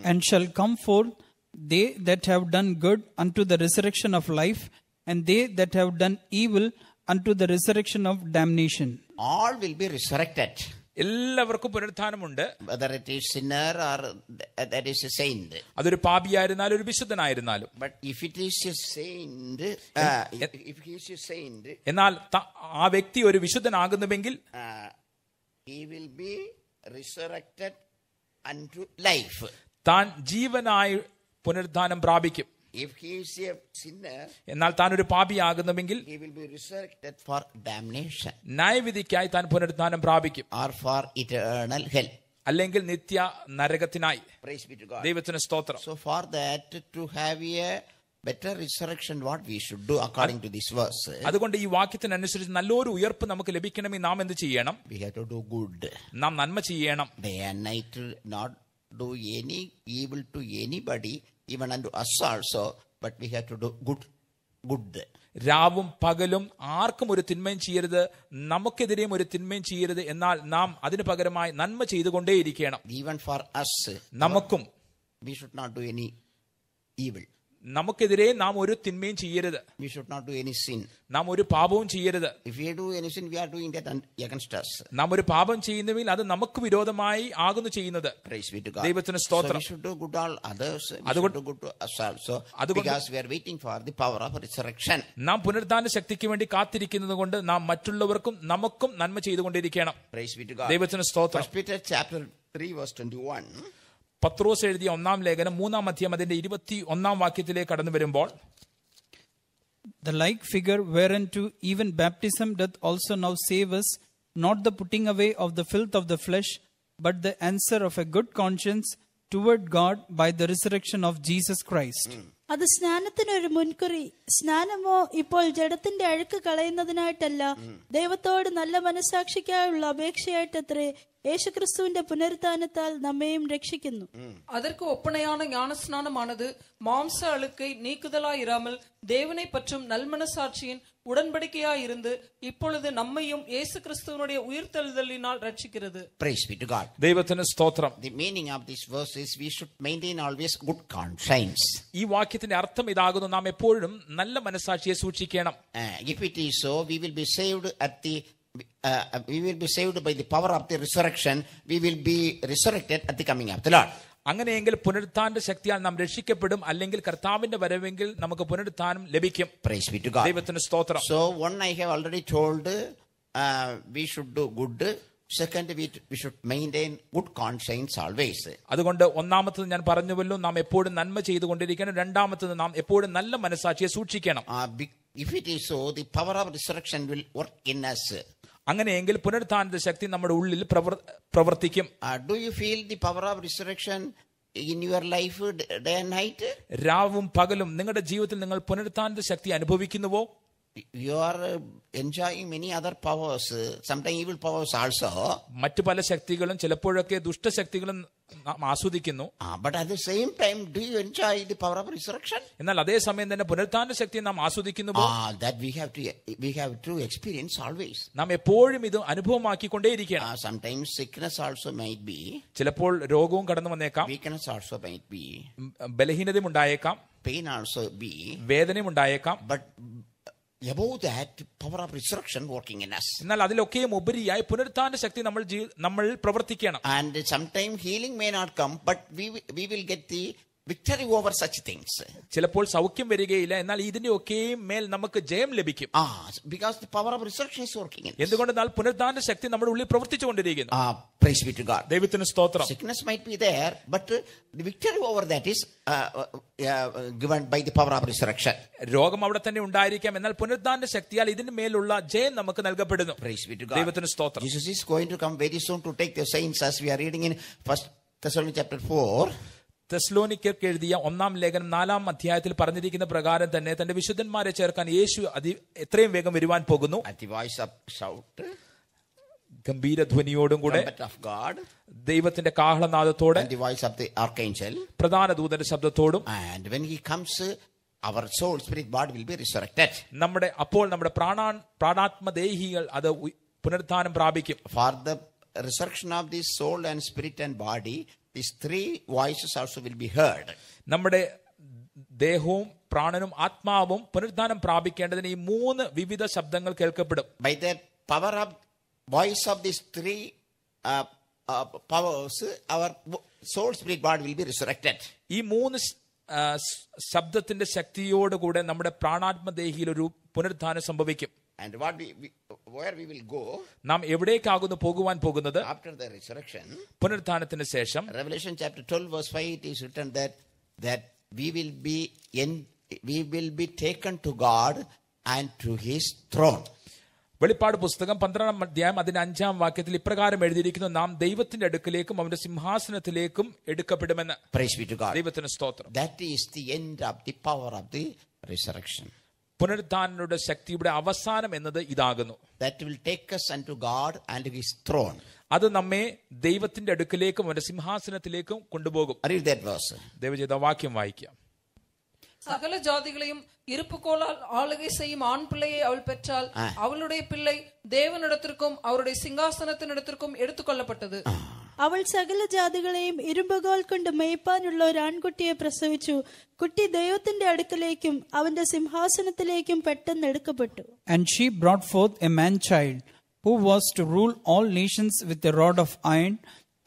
and shall come forth they that have done good unto the resurrection of life and they that have done evil unto the resurrection of damnation all will be resurrected എല്ലാവർക്കും പുനരുദ്ധാനമുണ്ട് അതൊരു പാപിയായിരുന്നാലും ഒരു വിശുദ്ധനായിരുന്നാലും എന്നാൽ ആ വ്യക്തി ഒരു വിശുദ്ധനാകുന്നുവെങ്കിൽ uh, താൻ ജീവനായി പുനരുദ്ധാനം പ്രാപിക്കും എന്നാൽ താൻ ഒരു പാപിയാകുന്നുവെങ്കിൽ ന്യായവിധിക്കായി താൻ പുനരുദ്ധാനം പ്രാപിക്കും അല്ലെങ്കിൽ നിത്യ നരകത്തിനായി ദൈവത്തിന് സ്തോത്രം so for that to have a better resurrection what we should do according to this verse അതുകൊണ്ട് ഈ വാക്യത്തിനനുസരിച്ച് നല്ലൊരു ഉയർപ്പ് നമുക്ക് ലഭിക്കണമെങ്കിൽ നാം എന്ത് ചെയ്യണം we have to do good നാം നന്മ ചെയ്യണം day and night not do any evil to anybody even unto us also, but we have to do good, good Ravum, Pagalum, Arkum, Uritinmenchi, the Namukedim, Uritinmenchi, the Enal, Nam, Adinapagaramai, Nanmachi, the Gunde, Even for us, Namukum, we should not do any evil. നമുക്കെതിരെ നാം ഒരു തിന്മയും ചെയ്യരുത് we should not do any sin നാം ഒരു പാപവും ചെയ്യരുത് if we do any sin we are doing that against us നാം ഒരു പാപം ചെയ്യുന്നുവെങ്കിൽ അത് നമുക്ക് വിരോധമായി ആകുന്നു ചെയ്യുന്നത് praise be to god ദൈവത്തിന് സ്തോത്രം so we should do good all others അതുകൊണ്ട് good to us also because we are waiting for the power of resurrection നാം പുനരുദ്ധാന ശക്തിക്ക് വേണ്ടി കാത്തിരിക്കുന്നത് കൊണ്ട് നാം മറ്റുള്ളവർക്കും നമുക്കും നന്മ ചെയ്തുകൊണ്ടിരിക്കണം praise be to god ദൈവത്തിന് സ്തോത്രം 1 peter chapter 3 verse 21 പത്രോസ് എഴുതിയ ഒന്നാം ലേഖനം മൂന്നാം അധ്യയം അതിന്റെ ഇരുപത്തി ഒന്നാം വാക്യത്തിലേക്ക് കടന്നു വരുമ്പോൾ The like figure whereunto even baptism doth also now save us, not the putting away of the filth of the flesh, but the answer of a good conscience toward God by the resurrection of Jesus Christ. അത് സ്നാനത്തിനൊരു മുൻകുറി സ്നാനമോ ഇപ്പോൾ ജഡത്തിന്റെ അഴുക്ക് കളയുന്നതിനായിട്ടല്ല ദൈവത്തോട് നല്ല മനസാക്ഷിക്കായുള്ള അപേക്ഷയായിട്ടത്രേ യേശുക്രിസ്തുവിന്റെ പുനരുത്ഥാനത്താൽ നമ്മയും രക്ഷിക്കുന്നു അതற்கு ഒപ്പണയാണ് ஞானஸ்நானமானது மாம்ச அழுக்கை நீக்குதலாயிராமல் தேவனை பற்றும் நல்மனசாட்சியின் உடன்படிக்கையாய் இருந்து இப்பொழுது நம்மையும் இயேசு கிறிஸ்துவனுடைய உயிர்த்தெழுதலினால் ரட்சிக்கிறது praise be to god ദൈവത്തിന് സ്തോത്രം the meaning of this verse is we should maintain always good conscience ഈ വാക്യത്തിന്റെ അർത്ഥം ഇതാകുന്നു നാം എപ്പോഴും നല്ല മനസാക്ഷിയെ സൂക്ഷിക്കണം if it is so we will be saved at the uh, we will be saved by the power of the resurrection. We will be resurrected at the coming of the Lord. അങ്ങനെയെങ്കിൽ പുനരുത്ഥാന്റെ ശക്തിയാൽ നാം രക്ഷിക്കപ്പെടും അല്ലെങ്കിൽ കർത്താവിന്റെ വരവെങ്കിൽ നമുക്ക് പുനരുത്ഥാനം ലഭിക്കും ദൈവത്തിന് സ്തോത്രം so one I have already told we should do good second we should maintain good conscience always അതുകൊണ്ട് ഒന്നാമത്തത് ഞാൻ പറഞ്ഞുവല്ലോ നാം എപ്പോഴും നന്മ ചെയ്തുകൊണ്ടിരിക്കണം രണ്ടാമത്തത് നാം എപ്പോഴും നല്ല മനസാക്ഷിയെ സൂക്ഷിക്കണം if it is so the power of resurrection will work in us അങ്ങനെയെങ്കിൽ പുനരുത്ഥാനത്തെ ശക്തി നമ്മുടെ ഉള്ളിൽ പ്രവർത്തിക്കും do you feel the power of resurrection in your life day and night രാവും പകലും നിങ്ങളുടെ ജീവിതത്തിൽ നിങ്ങൾ പുനരുത്ഥാനത്തെ ശക്തി അനുഭവിക്കുന്നുവോ Uh, uh, മറ്റു പല ശക്തികളും ചിലപ്പോഴൊക്കെ ദുഷ്ടശക്തികളും ആസ്വദിക്കുന്നു എന്നാൽ അതേ സമയം തന്നെ പുനരുത്ഥാന ശക്തി നാം ആസ്വദിക്കുന്നു നാം എപ്പോഴും ഇത് അനുഭവമാക്കിക്കൊണ്ടേയിരിക്കുകയാണ് ചിലപ്പോൾ രോഗവും കടന്നു വന്നേക്കാം ബലഹീനതയും ഉണ്ടായേക്കാം പെയിൻ ആൾസോ ബി വേദനയും ഉണ്ടായേക്കാം but above that power of resurrection working in us and sometimes healing may not come but we we will get the victory over such things. ചിലപ്പോൾ സൗഖ്യം വരികയില്ല എന്നാൽ ഇതിന്റെ ഒക്കെയും മേൽ നമുക്ക് ജയം ലഭിക്കും ah because the power of resurrection is working in us എന്തുകൊണ്ടാണ് പുനരുദ്ധാന ശക്തി നമ്മുടെ ഉള്ളിൽ പ്രവർത്തിച്ചുകൊണ്ടിരിക്കുന്നു ah praise be to god ദൈവത്തിന് സ്തോത്രം sickness might be there but uh, the victory over that is uh, uh, given by the power of resurrection രോഗം അവിടെ തന്നെ ഉണ്ടായിരിക്കാം എന്നാൽ പുനരുദ്ധാന ശക്തിയാൽ ഇതിന് മേലുള്ള ജയം നമുക്ക് നൽകപ്പെടുന്നു praise be to god jesus is going to come very soon to take the saints as we are reading in first thessalonians chapter 4 തെസ്ലോനിക്കർക്ക് എഴുതിയ ഒന്നാം ലേഖനം നാലാം അധ്യായത്തിൽ പറഞ്ഞിരിക്കുന്ന പ്രകാരം തന്നെ തന്റെ വിശുദ്ധന്മാരെ ചേർക്കാൻ യേശു അതി എത്രയും വേഗം വരുവാൻ പോകുന്നു ഗംഭീര ധ്വനിയോടും കൂടെ ദൈവത്തിന്റെ കാഹളനാദത്തോടെ പ്രധാന ദൂതന്റെ ശബ്ദത്തോടും spirit body will be resurrected നമ്മുടെ അപ്പോൾ നമ്മുടെ പ്രാണാത്മദേഹികൾ അത് പുനരുദ്ധാനം പ്രാപിക്കും for the resurrection of the soul and spirit and body these three voices also will be heard. നമ്മുടെ ദേഹവും പ്രാണനും ആത്മാവും പുനരുദ്ധാനം പ്രാപിക്കേണ്ടതിന് ഈ മൂന്ന് വിവിധ ശബ്ദങ്ങൾ കേൾക്കപ്പെടും By the power of voice of these three uh, uh, powers, our soul, spirit, body will be resurrected. ഈ മൂന്ന് ശ്- ആ, ശ്- ശബ്ദത്തിന്റെ ശക്തിയോടുകൂടെ നമ്മുടെ പ്രാണാത്മദേഹിയിൽ ഒരു പുനരുദ്ധാനം സംഭവിക്കും And what we, we, where we will go, നാം എവിടേക്കാകുന്നു പോകുവാൻ പോകുന്നത് after the resurrection, പുനരുത്ഥാനത്തിന് ശേഷം Revelation chapter 12 verse 5 is written that that we will be in, we will be taken to God and to His throne. വെളിപ്പാട് പുസ്തകം പന്ത്രണ്ടാം അധ്യായം അതിന്റെ അഞ്ചാം വാക്യത്തിൽ ഇപ്രകാരം എഴുതിയിരിക്കുന്നു നാം ദൈവത്തിന്റെ അടുക്കിലേക്കും അവന്റെ സിംഹാസനത്തിലേക്കും എടുക്കപ്പെടുമെന്ന് ദൈവത്തിന് സ്തോത്രം that is the end of the power of the resurrection പുനരുദ്ധാനയുടെ ശക്തിയുടെ അവസാനം എന്നത് ഇതാകുന്നു that will take us unto god and his throne അത് നമ്മെ ദൈവത്തിന്റെ അടുക്കിലേക്കും അവന്റെ സിംഹാസനത്തിലേക്കും കൊണ്ടുപോകും read that verse ദൈവജീത വാക്യം വായിക്കാം സകല ജാതികളെയും ഇരുപ്പുകോളാൽ ஆளுகை செய்யும் ஆண் பிள்ளையை அவள் பெற்றால் அவளுடைய பிள்ளை தேவனிடத்திற்கும் அவருடைய சிங்காசனத்தினிடத்திற்கும் எடுத்துக்கொள்ளப்பட்டது അവൾ സകല ജാതികളെയും ഇരുമ്പുകോൽ കൊണ്ട് മേയ്പാനുള്ള ഒരു ആൺകുട്ടിയെ പ്രസവിച്ചു കുട്ടി ദൈവത്തിന്റെ അടുക്കലേക്കും അവന്റെ സിംഹാസനത്തിലേക്കും പെട്ടെന്ന് എടുക്കപ്പെട്ടു and she brought forth a man child who was to rule all nations with a rod of iron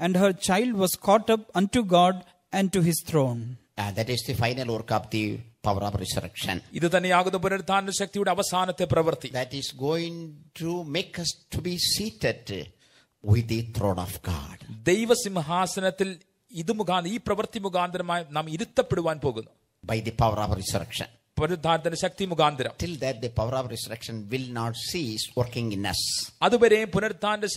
and her child was caught up unto God and to his throne that is the final work of the power of resurrection ഇത് തന്നെയാകുന്ന പുനരുത്ഥാന ശക്തിയുടെ അവസാനത്തെ പ്രവൃത്തി that is going to make us to be seated with the throne of God. ഇത് മുഖാന്തരം ഈ പ്രവൃത്തി മുഖാന്തരമായി നാം ഇരുത്തപ്പെടുവാൻ പോകുന്നു By the power of resurrection. ശക്തി മുഖാന്തരം that, the power of resurrection will not cease working in us. അതുവരെ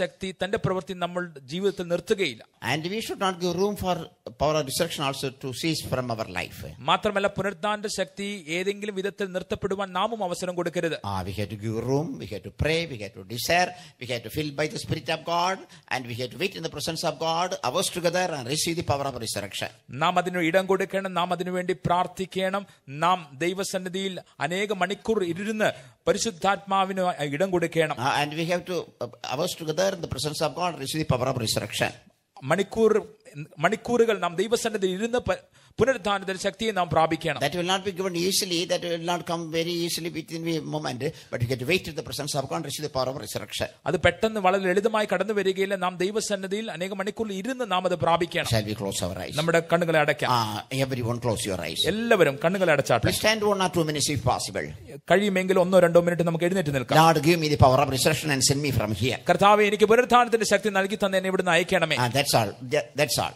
ശക്തി തന്റെ പ്രവൃത്തി നമ്മൾ ജീവിതത്തിൽ നിർത്തുകയില്ല And we should not give room for power of destruction also to cease from our life മാത്രമല്ല പുനരുദ്ധാന്റെ ശക്തി ഏതെങ്കിലും വിധത്തിൽ നിർത്തപ്പെടുവാൻ നാമും അവസരം കൊടുക്കരുത് ആ we have to give room we have to pray we have to desire we have to fill by the spirit of God and we have to wait in the presence of God hours together and receive the power of resurrection നാം അതിന് ഇടം കൊടുക്കണം നാം അതിനുവേണ്ടി പ്രാർത്ഥിക്കണം നാം ദൈവസന്നിധിയിൽ അനേക മണിക്കൂർ ഇരുന്ന് പരിശുദ്ധാത്മാവിന് ഇടം കൊടുക്കണം and we have to hours together in the presence of God receive the power of resurrection മണിക്കൂർ മണിക്കൂറുകൾ നാം ദൈവസന്നിധിയിൽ ഇരുന്ന് ശക്തിയെ നാം പ്രാപിക്കണം that will not be given easily that will not come very easily within a moment but you get wait the presence of God receive the power of resurrection അത് പെട്ടെന്ന് വളരെ ലളിതമായി കടന്നു വരികയില്ല നാം ദൈവസന്നിധിയിൽ അനേക മണിക്കൂർ ഇരുന്ന് നാം അത് പ്രാപിക്കണം shall we close our eyes നമ്മുടെ കണ്ണുകളെ അടയ്ക്കാം ah everyone close your eyes എല്ലാവരും കണ്ണുകളെ അടച്ചാട്ടെ please stand one or two minutes if possible കഴിയുമെങ്കിൽ ഒന്നോ രണ്ടോ മിനിറ്റ് നമുക്ക് എഴുന്നേറ്റ് നിൽക്കാം lord give me the power of resurrection and send me from here കർത്താവേ എനിക്ക് പുനരുത്ഥാനത്തിന്റെ ശക്തി നൽകി തന്നെ ഇവിടുന്ന് അയക്കണമേ ah, that's all that's all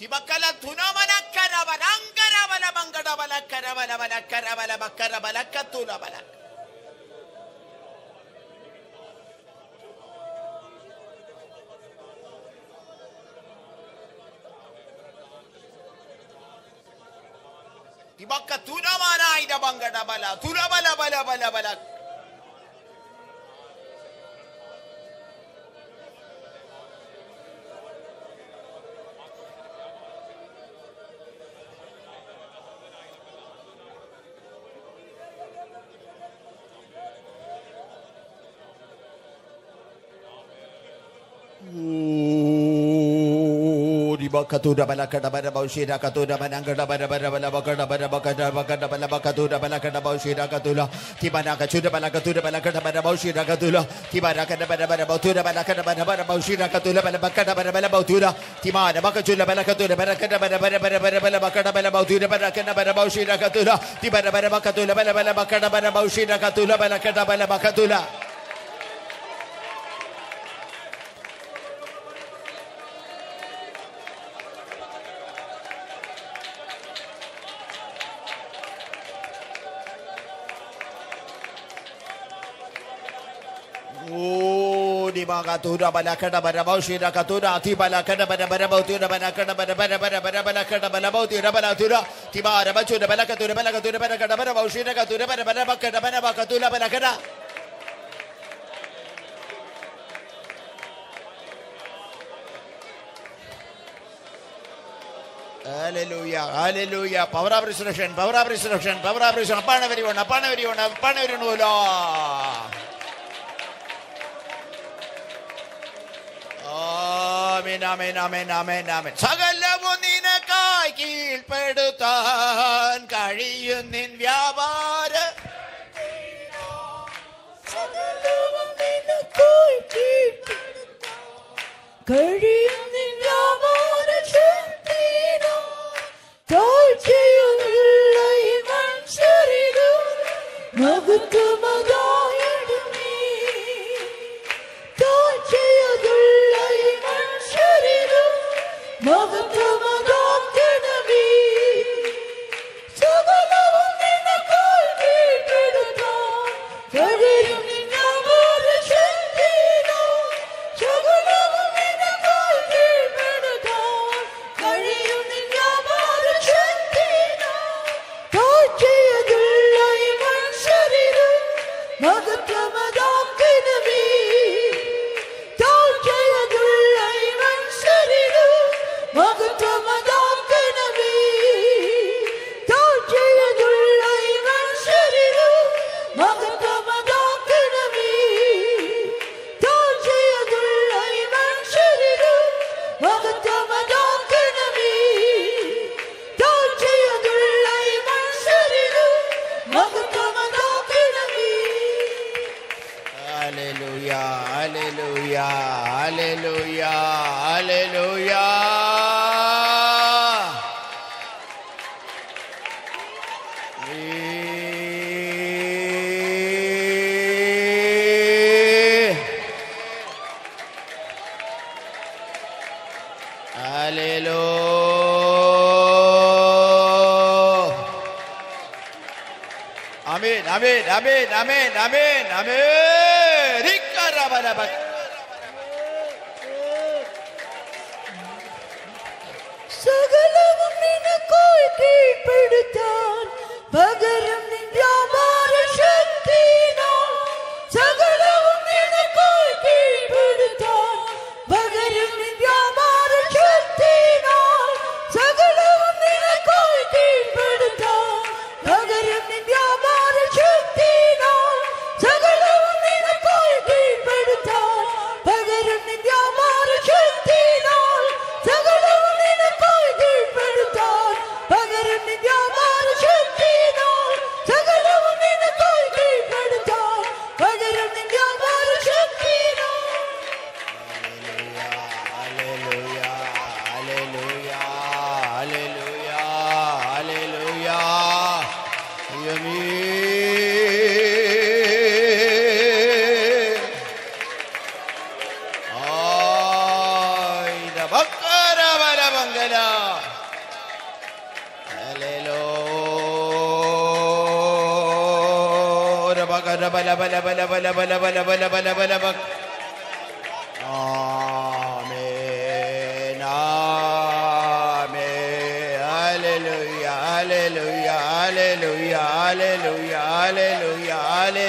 ತಿಮಕಲ ತುನಮಲ ಕರವಲ ಅಂಗರವಲ ಮಂಗಡವಲ ಕರವಲ ಬಲ ಕರವಲ ಬಕರ ಬಲ ಕತುಲ ಬಲ ತಿಮಕ ತುನಮನಾಯ್ದ ಮಂಗಡ ಬಲ ತುಲಬಲ ಬಲ ಬಲ ಬಲ bakatuda balakada bara baushira katuda banangada bara bara bala bakada bara bakada bakada bala bakatuda balakada baushira katula tibana kachuda balakatuda balakada bara baushira katula tibana kada bara bara bautuda balakada bara bara baushira katula bala bakada bara bala bautuda timana bakachuda balakatuda barakada bara bara bara bara bala bakada bala bautuda barakada bara baushira katula tibana bara bakatula bala bala bakada bara baushira katula balakada bala bakatula Hallelujah, hallelujah. Power of resurrection, power of resurrection, power of resurrection. Upon everyone, upon everyone, upon everyone, Lord. ആമേൻ ആമേൻ ആമേൻ ആമേൻ ആമേൻ സകലവും നിനക്കായി കീഴ്പ്പെടുത്താൻ കഴിയും നിൻ വ്യാപാര കഴിയും നിൻ വ്യാപാര come on. Amen. Amen. Amen.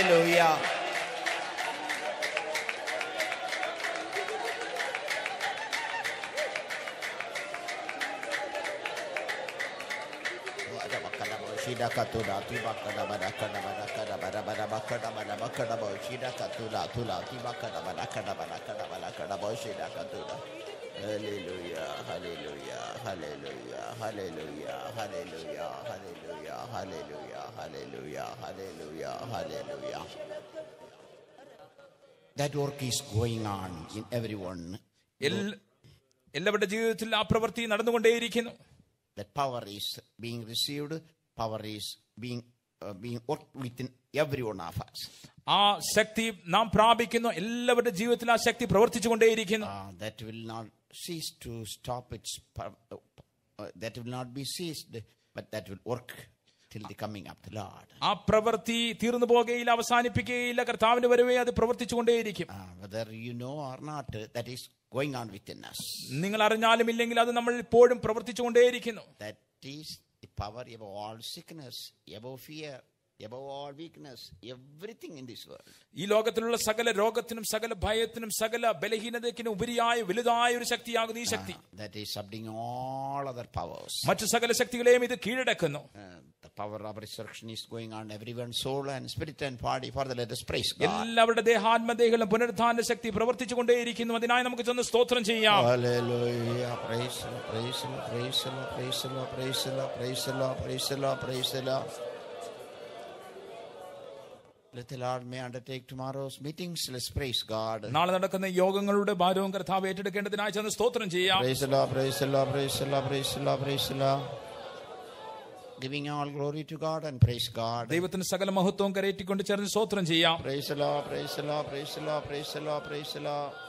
Hallelujah. shida katula tuba kana bana kana bana kana bana bana bakana bana bakana bo shida katula tula tuba kana bana kana bana kana bana kana bo shida katula. Hallelujah, hallelujah, hallelujah, hallelujah, hallelujah, hallelujah, hallelujah, hallelujah, hallelujah, hallelujah. That work is going on in everyone. എല്ലാവരുടെ ജീവിതത്തിൽ ആ പ്രവൃത്തി നടന്നുകൊണ്ടേയിരിക്കുന്നു That power is being received, power is being uh, being worked within every one of us. ആ ശക്തി നാം പ്രാപിക്കുന്നു എല്ലാവരുടെ ജീവിതത്തിൽ ആ ശക്തി പ്രവർത്തിച്ചുകൊണ്ടേയിരിക്കുന്നു. That will not cease to stop its uh, that will not be ceased, but that will work till the coming of the Lord. ആ പ്രവൃത്തി തീർന്നു പോകുകയില്ല അവസാനിപ്പിക്കുകയില്ല കർത്താവിന്റെ വരവേ അത് പ്രവർത്തിച്ചുകൊണ്ടേയിരിക്കും. Uh, whether you know or not, that is going on within us. നിങ്ങൾ അറിഞ്ഞാലും ഇല്ലെങ്കിൽ അത് നമ്മൾ ഇപ്പോഴും പ്രവർത്തിച്ചുകൊണ്ടേയിരിക്കുന്നു. That is the power above all sickness, above fear, above all weakness, everything in this world. ഈ ലോകത്തിലുള്ള സകല രോഗത്തിനും സകല ഭയത്തിനും സകല ബലഹീനതയ്ക്കിനും ഉപരിയായ വലുതായ ഒരു ശക്തിയാകുന്നു ഈ ശക്തി that is subduing all other powers. മറ്റു സകല ശക്തികളെയും ഇത് കീഴടക്കുന്നു. The power of resurrection is going on everyone's soul and spirit and body for the let us praise God. എല്ലാവരുടെ ദേഹാത്മദേഹങ്ങളും പുനരുത്ഥാന ശക്തി പ്രവർത്തിച്ചുകൊണ്ടേയിരിക്കുന്നു അതിനായി നമുക്ക് ചെന്ന് സ്തോത്രം ചെയ്യാം. Hallelujah. Praise the Lord, praise the Lord, praise the Lord, praise the Lord, praise the Lord, praise the Lord, praise the Lord, praise the Lord. Let the Lord may undertake tomorrow's meetings. Let's praise God. നാളെ നടക്കുന്ന യോഗങ്ങളുടെ ഭാരവും കർത്താവ് ഏറ്റെടുക്കേണ്ടതിനായി ചെന്ന് സ്തോത്രം ചെയ്യാം Praise the praise the praise the praise the praise Allah. Giving all glory to God and praise God. ദൈവത്തിന് സകല മഹത്വവും കരയേറ്റിക്കൊണ്ട് ചേർന്ന് സ്തോത്രം ചെയ്യാം Praise Allah, praise the Lord, praise the Lord, praise the Lord, praise the Lord.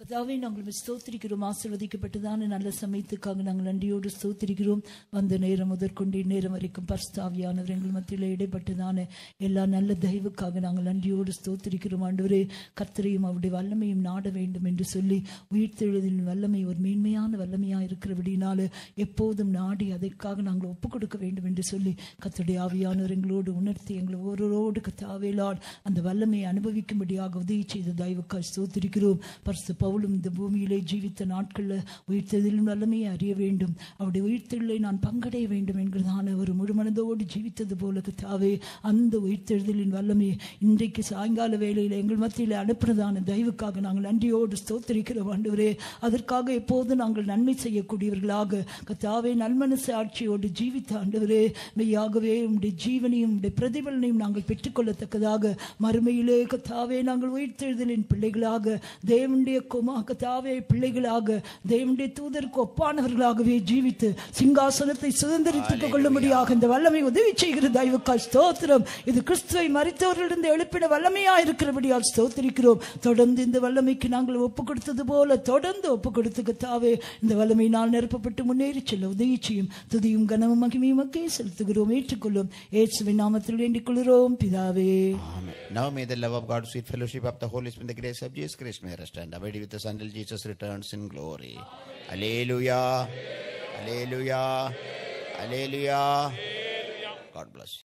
கதாவை நாங்கள் ஸ்தோத்திரிக்கிறோம் ஆசிர்வதிக்கப்பட்டுதான் நல்ல சமயத்துக்காக நாங்கள் நன்றியோடு ஸ்தோத்திரிக்கிறோம் வந்த நேரம் முதற்கொண்டு நேரம் வரைக்கும் பர்ஸ்தாவியானவர் எங்கள் மத்தியில் இடைப்பட்டதான எல்லா நல்ல தயவுக்காக நாங்கள் நன்றியோடு ஸ்தோத்திரிக்கிறோம் ஆண்டவரே கர்த்தரையும் அவருடைய வல்லமையும் நாட வேண்டும் என்று சொல்லி உயிர்த்தெழுதின் வல்லமை ஒரு மேன்மையான வல்லமையாக இருக்கிறபடினால எப்போதும் நாடி அதற்காக நாங்கள் ஒப்பு கொடுக்க வேண்டும் என்று சொல்லி கத்துடைய ஆவியானவர் எங்களோடு உணர்த்தி எங்களை ஒருவரோடு கத்தாவேலால் அந்த வல்லமையை அனுபவிக்கும்படியாக உதவி செய்த தயவுக்காக ஸ்தோத்திரிக்கிறோம் பர்ஸ்து பவுலும் இந்த பூமியிலே ஜீவித்த நாட்களில் உயிர்த்ததிலும் வல்லமையை அறிய வேண்டும் அவருடைய உயிர்த்தெழுதலை நான் பங்கடைய வேண்டும் என்கிறதான ஒரு முழுமனதோடு ஜீவித்தது போல கத்தாவே அந்த உயிர்த்தெழுதலின் வல்லமையை இன்றைக்கு சாயங்கால வேளையில் எங்கள் மத்தியில் அனுப்புறதான தயவுக்காக நாங்கள் நன்றியோடு ஸ்தோத்தரிக்கிறோம் ஆண்டவரே அதற்காக எப்போது நாங்கள் நன்மை செய்யக்கூடியவர்களாக கத்தாவே நன்மனசு ஆட்சியோடு ஜீவித்த ஆண்டவரே மெய்யாகவே உடைய ஜீவனையும் உடைய பிரதிபலனையும் நாங்கள் பெற்றுக்கொள்ளத்தக்கதாக மறுமையிலே கத்தாவே நாங்கள் உயிர்த்தெழுதலின் பிள்ளைகளாக தேவனுடைய உமாக தாவே பிள்ளைகளாக தேவனுடைய தூதருக்கு ஒப்பானவர்களாகவே ஜீவித்து சிங்காசனத்தை சுதந்திரித்துக் கொள்ளும்படியாக இந்த வல்லமை உதவி செய்கிற தயவுக்காய் ஸ்தோத்திரம் இது கிறிஸ்துவை மறைத்தவர்களிடம் எழுப்பின வல்லமையா இருக்கிறபடியால் ஸ்தோத்திரிக்கிறோம் தொடர்ந்து இந்த வல்லமைக்கு நாங்கள் ஒப்பு கொடுத்தது போல தொடர்ந்து ஒப்பு கொடுத்துக்க தாவே இந்த நான் நிரப்பப்பட்டு முன்னேறி செல்ல உதவி செய்யும் துதியும் கனமும் மகிமையும் மக்கே செலுத்துகிறோம் ஏற்றுக்கொள்ளும் ஏசுவை நாமத்தில் வேண்டிக் கொள்கிறோம் பிதாவே Now may the love of God, sweet fellowship of the Holy Spirit, the grace of Jesus Christ may rest and abide with with us until Jesus returns in glory. Alleluia. Alleluia. Alleluia. God bless you.